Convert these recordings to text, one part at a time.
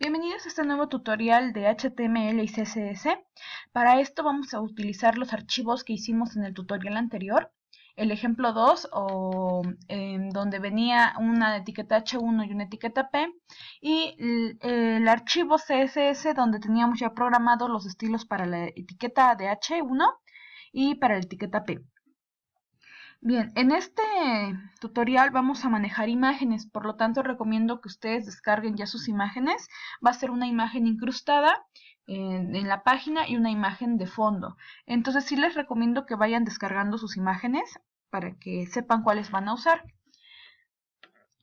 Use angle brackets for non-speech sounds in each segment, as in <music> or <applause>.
Bienvenidos a este nuevo tutorial de HTML y CSS. Para esto vamos a utilizar los archivos que hicimos en el tutorial anterior. El ejemplo 2, o, em, donde venía una etiqueta H1 y una etiqueta P. Y el, el, archivo CSS, donde teníamos ya programados los estilos para la etiqueta de H1 y para la etiqueta P. Bien, en este tutorial vamos a manejar imágenes, por lo tanto recomiendo que ustedes descarguen ya sus imágenes. Va a ser una imagen incrustada en, la página y una imagen de fondo. Entonces sí les recomiendo que vayan descargando sus imágenes para que sepan cuáles van a usar.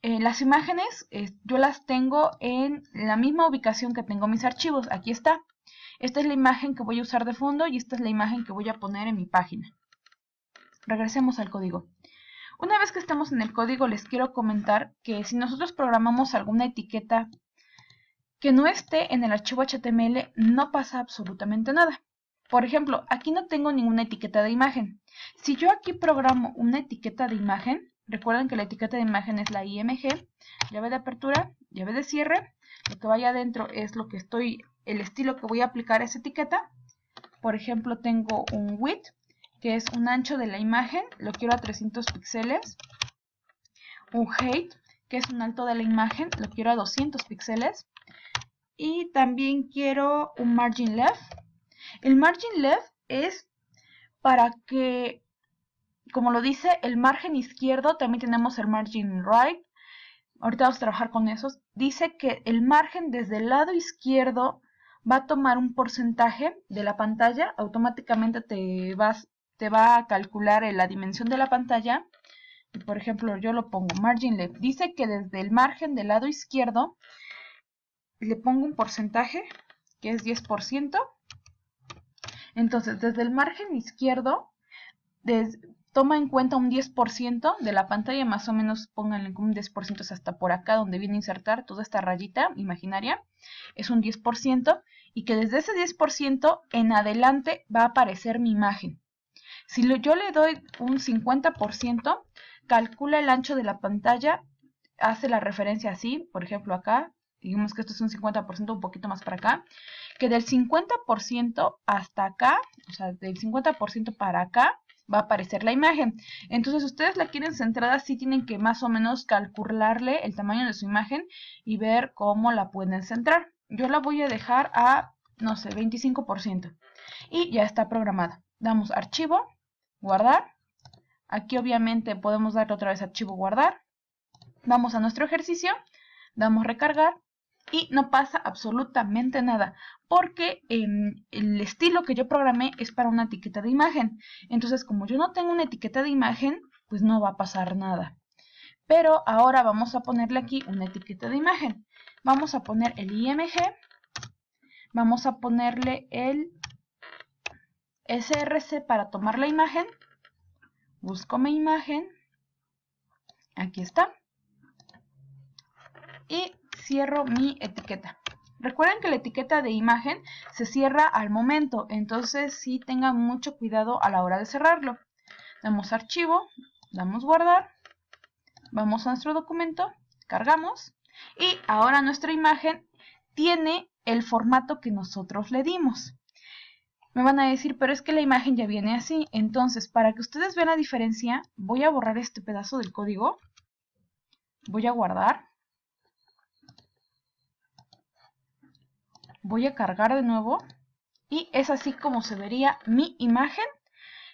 Eh, las imágenes eh, yo las tengo en la misma ubicación que tengo mis archivos. Aquí está. Esta es la imagen que voy a usar de fondo y esta es la imagen que voy a poner en mi página. Regresemos al código. Una vez que estamos en el código, les quiero comentar que si nosotros programamos alguna etiqueta que no esté en el archivo HTML, no pasa absolutamente nada. Por ejemplo, aquí no tengo ninguna etiqueta de imagen. Si yo aquí programo una etiqueta de imagen, recuerden que la etiqueta de imagen es la IMG, llave de apertura, llave de cierre, lo que vaya adentro es lo que estoy, el estilo que voy a aplicar a esa etiqueta. Por ejemplo, tengo un width que es un ancho de la imagen, lo quiero a 300 píxeles. Un height, que es un alto de la imagen, lo quiero a 200 píxeles. Y también quiero un margin left. El margin left es para que, como lo dice, el margen izquierdo, también tenemos el margin right. Ahorita vamos a trabajar con esos. Dice que el margen desde el lado izquierdo va a tomar un porcentaje de la pantalla, automáticamente te vas te va a calcular la dimensión de la pantalla. Por ejemplo, yo lo pongo margin left. Dice que desde el margen del lado izquierdo le pongo un porcentaje, que es 10%. Entonces, desde el margen izquierdo, toma en cuenta un 10% de la pantalla, más o menos pónganle un 10% hasta por acá, donde viene a insertar toda esta rayita imaginaria, es un 10%, y que desde ese 10% en adelante va a aparecer mi imagen. Si yo le doy un 50%, calcula el ancho de la pantalla, hace la referencia así, por ejemplo acá, digamos que esto es un 50%, un poquito más para acá, que del 50% hasta acá, o sea, del 50% para acá, va a aparecer la imagen. Entonces, ustedes la quieren centrada, sí tienen que más o menos calcularle el tamaño de su imagen y ver cómo la pueden centrar. Yo la voy a dejar a, no sé, 25%. Y ya está programada. Damos archivo, guardar. Aquí obviamente podemos darle otra vez archivo guardar. Vamos a nuestro ejercicio, damos recargar y no pasa absolutamente nada porque em, el estilo que yo programé es para una etiqueta de imagen. Entonces como yo no tengo una etiqueta de imagen, pues no va a pasar nada. Pero ahora vamos a ponerle aquí una etiqueta de imagen. Vamos a poner el IMG, vamos a ponerle el src para tomar la imagen, busco mi imagen, aquí está, y cierro mi etiqueta. Recuerden que la etiqueta de imagen se cierra al momento, entonces sí tengan mucho cuidado a la hora de cerrarlo. Damos archivo, damos guardar, vamos a nuestro documento, cargamos y ahora nuestra imagen tiene el formato que nosotros le dimos. Me van a decir, pero es que la imagen ya viene así. Entonces, para que ustedes vean la diferencia, voy a borrar este pedazo del código. Voy a guardar. Voy a cargar de nuevo. Y es así como se vería mi imagen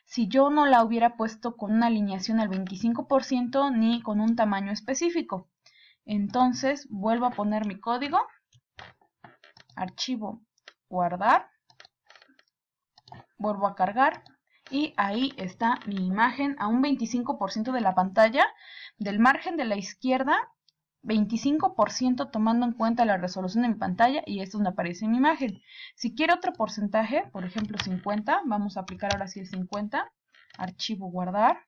si yo no la hubiera puesto con una alineación al 25% ni con un tamaño específico. Entonces, vuelvo a poner mi código. Archivo, guardar vuelvo a cargar y ahí está mi imagen a un 25% de la pantalla, del margen de la izquierda, 25% tomando en cuenta la resolución de mi pantalla y esto es donde aparece mi imagen. Si quiero otro porcentaje, por ejemplo 50, vamos a aplicar ahora sí el 50, archivo guardar,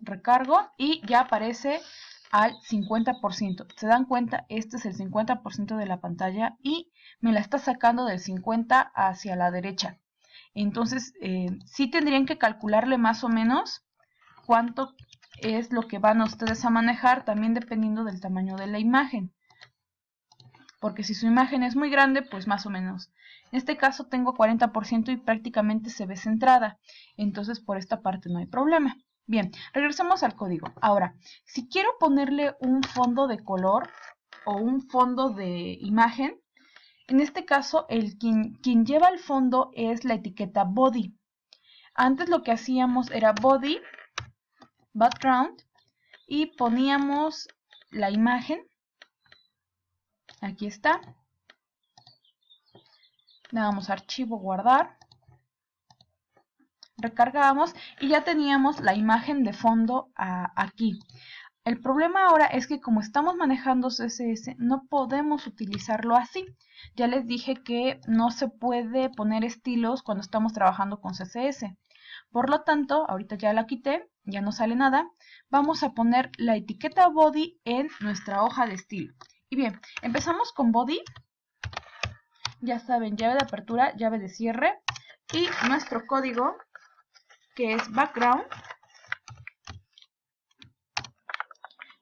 recargo y ya aparece al 50%. ¿Se dan cuenta? Este es el 50% de la pantalla y me la está sacando del 50 hacia la derecha. Entonces, si eh, sí tendrían que calcularle más o menos cuánto es lo que van ustedes a manejar, también dependiendo del tamaño de la imagen. Porque si su imagen es muy grande, pues más o menos. En este caso tengo 40% y prácticamente se ve centrada. Entonces, por esta parte no hay problema. Bien, regresemos al código. Ahora, si quiero ponerle un fondo de color o un fondo de imagen, en este caso el quien, quien lleva el fondo es la etiqueta body. Antes lo que hacíamos era body, background, y poníamos la imagen. Aquí está. Le damos archivo, guardar recargábamos y ya teníamos la imagen de fondo ah, aquí. El problema ahora es que como estamos manejando CSS no podemos utilizarlo así. Ya les dije que no se puede poner estilos cuando estamos trabajando con CSS. Por lo tanto, ahorita ya la quité, ya no sale nada. Vamos a poner la etiqueta body en nuestra hoja de estilo. Y bien, empezamos con body. Ya saben, llave de apertura, llave de cierre. Y nuestro código que es background.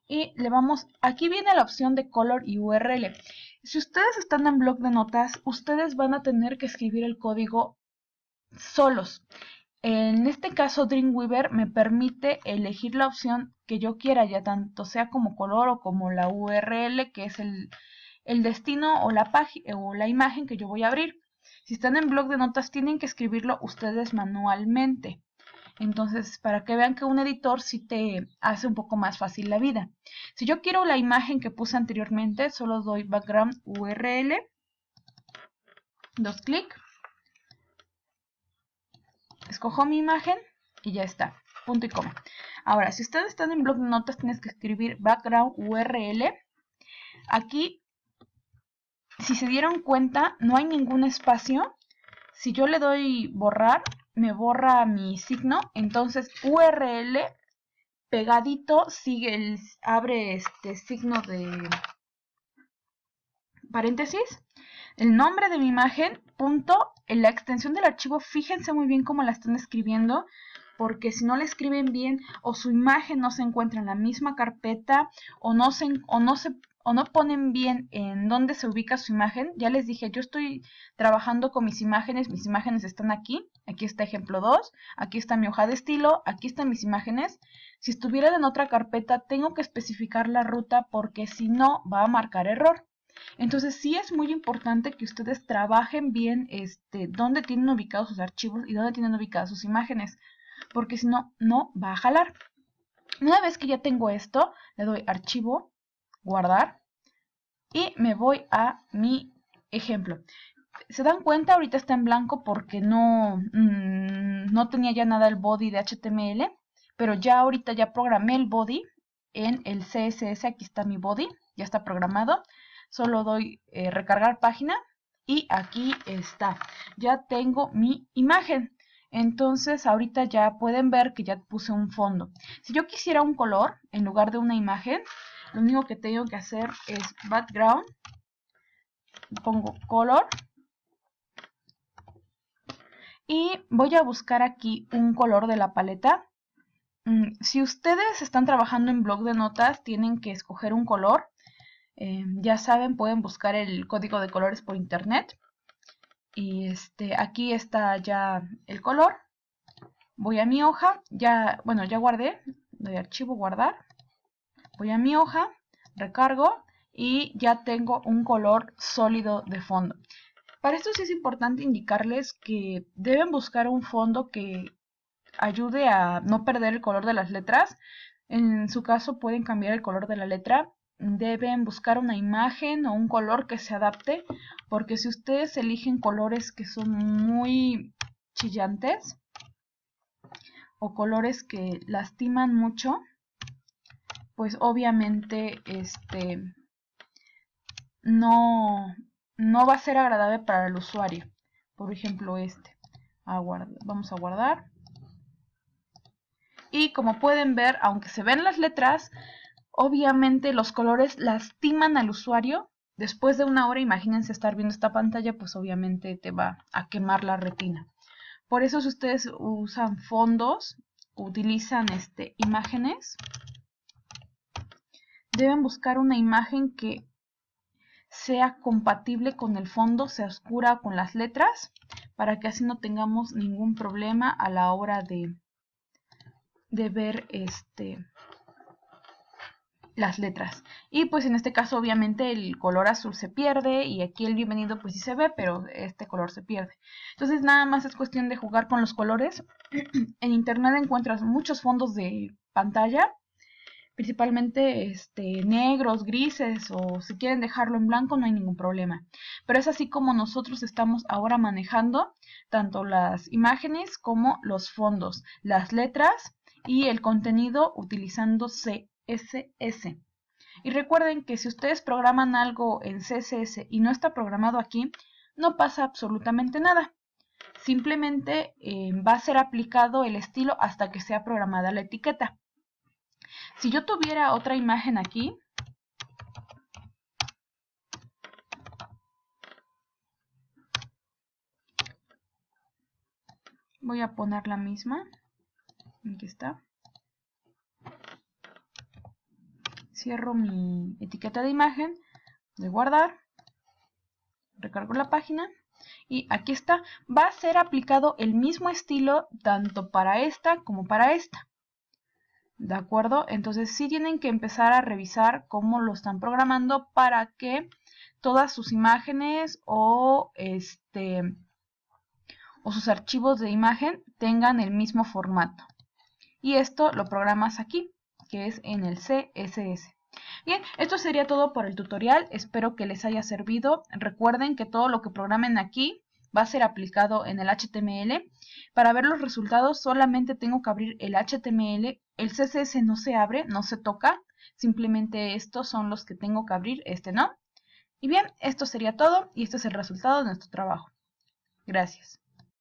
Y le vamos, aquí viene la opción de color y URL. Si ustedes están en blog de notas, ustedes van a tener que escribir el código solos. En este caso Dreamweaver me permite elegir la opción que yo quiera, ya tanto sea como color o como la URL, que es el, destino o la, o la imagen que yo voy a abrir. Si están en blog de notas tienen que escribirlo ustedes manualmente. Entonces, para que vean que un editor sí te hace un poco más fácil la vida. Si yo quiero la imagen que puse anteriormente, solo doy background URL, dos clic, escojo mi imagen y ya está, punto y coma. Ahora, si ustedes están en blog de notas, tienes que escribir background URL. Aquí, si se dieron cuenta, no hay ningún espacio. Si yo le doy borrar, me borra mi signo, entonces URL pegadito sigue abre este signo de paréntesis, el nombre de mi imagen, punto, la extensión del archivo, fíjense muy bien cómo la están escribiendo, porque si no la escriben bien o su imagen no se encuentra en la misma carpeta o no se, o no se o no ponen bien en dónde se ubica su imagen, ya les dije, yo estoy trabajando con mis imágenes, mis imágenes están aquí, aquí está ejemplo 2, aquí está mi hoja de estilo, aquí están mis imágenes. Si estuvieran en otra carpeta, tengo que especificar la ruta porque si no, va a marcar error. Entonces sí es muy importante que ustedes trabajen bien este, dónde tienen ubicados sus archivos y dónde tienen ubicadas sus imágenes, porque si no, no va a jalar. Una vez que ya tengo esto, le doy archivo, guardar y me voy a mi ejemplo. ¿Se dan cuenta? Ahorita está en blanco porque no, mm, no tenía ya nada el body de HTML, pero ya ahorita ya programé el body en el CSS, aquí está mi body, ya está programado. Solo doy eh, recargar página y aquí está. Ya tengo mi imagen. Entonces ahorita ya pueden ver que ya puse un fondo. Si yo quisiera un color en lugar de una imagen, lo único que tengo que hacer es background, pongo color y voy a buscar aquí un color de la paleta. Mm, si ustedes están trabajando en blog de notas, tienen que escoger un color. Em, ya saben, pueden buscar el código de colores por internet. Y este, aquí está ya el color. Voy a mi hoja, ya, bueno, ya guardé, doy archivo guardar. Voy a mi hoja, recargo y ya tengo un color sólido de fondo. Para esto sí es importante indicarles que deben buscar un fondo que ayude a no perder el color de las letras. En su caso pueden cambiar el color de la letra. Deben buscar una imagen o un color que se adapte, porque si ustedes eligen colores que son muy chillantes o colores que lastiman mucho, pues obviamente este, no, no va a ser agradable para el usuario. Por ejemplo, este. vamos a guardar. Y como pueden ver, aunque se ven las letras, obviamente los colores lastiman al usuario. Después de una hora, imagínense estar viendo esta pantalla, pues obviamente te va a quemar la retina. Por eso si ustedes usan fondos, utilizan este, imágenes, deben buscar una imagen que sea compatible con el fondo, sea oscura con las letras, para que así no tengamos ningún problema a la hora de, de ver este, las letras. Y pues en este caso obviamente el color azul se pierde y aquí el bienvenido pues sí se ve, pero este color se pierde. Entonces nada más es cuestión de jugar con los colores. <clears throat> en internet encuentras muchos fondos de pantalla principalmente este, negros, grises o si quieren dejarlo en blanco no hay ningún problema. Pero es así como nosotros estamos ahora manejando tanto las imágenes como los fondos, las letras y el contenido utilizando CSS. Y recuerden que si ustedes programan algo en CSS y no está programado aquí, no pasa absolutamente nada. Simplemente eh, va a ser aplicado el estilo hasta que sea programada la etiqueta. Si yo tuviera otra imagen aquí, voy a poner la misma. Aquí está. Cierro mi etiqueta de imagen, de guardar, recargo la página y aquí está. Va a ser aplicado el mismo estilo tanto para esta como para esta. ¿De acuerdo? Entonces sí tienen que empezar a revisar cómo lo están programando para que todas sus imágenes o este o sus archivos de imagen tengan el mismo formato. Y esto lo programas aquí, que es en el CSS. Bien, esto sería todo por el tutorial. Espero que les haya servido. Recuerden que todo lo que programen aquí va a ser aplicado en el HTML. Para ver los resultados solamente tengo que abrir el HTML, el CSS no se abre, no se toca, simplemente estos son los que tengo que abrir, este no. Y bien, esto sería todo y este es el resultado de nuestro trabajo. Gracias.